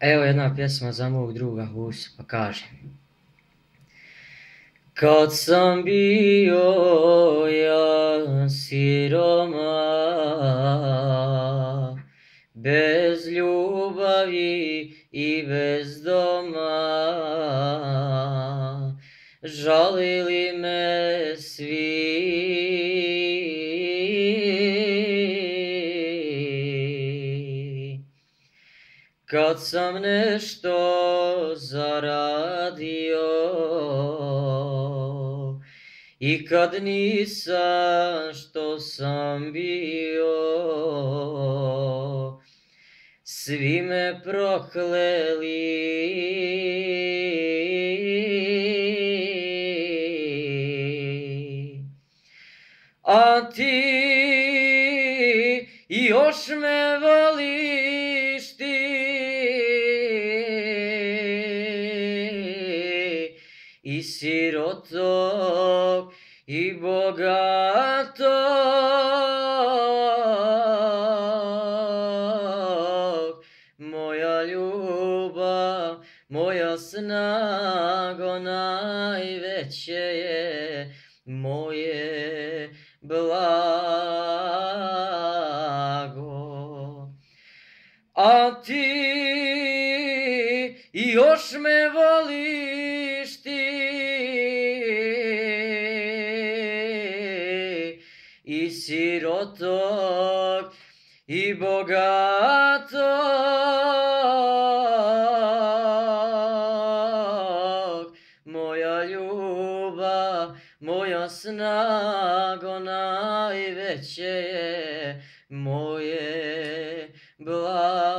Evo jedna pjesma za mog druga Hus, pa kaže. Kad sam bio ja siroma, bez ljubavi i bez doma, žalili me svi. Kad sam nešto zaradio I kad nisam što sam bio Svi me prokleli A ti još me voliš i sirotog i bogatog. Moja ljubav, moja snago najveće je moje blago. A ti I još me voliš ti I sirotog i bogatog Moja ljubav, moja snago najveće je moje blago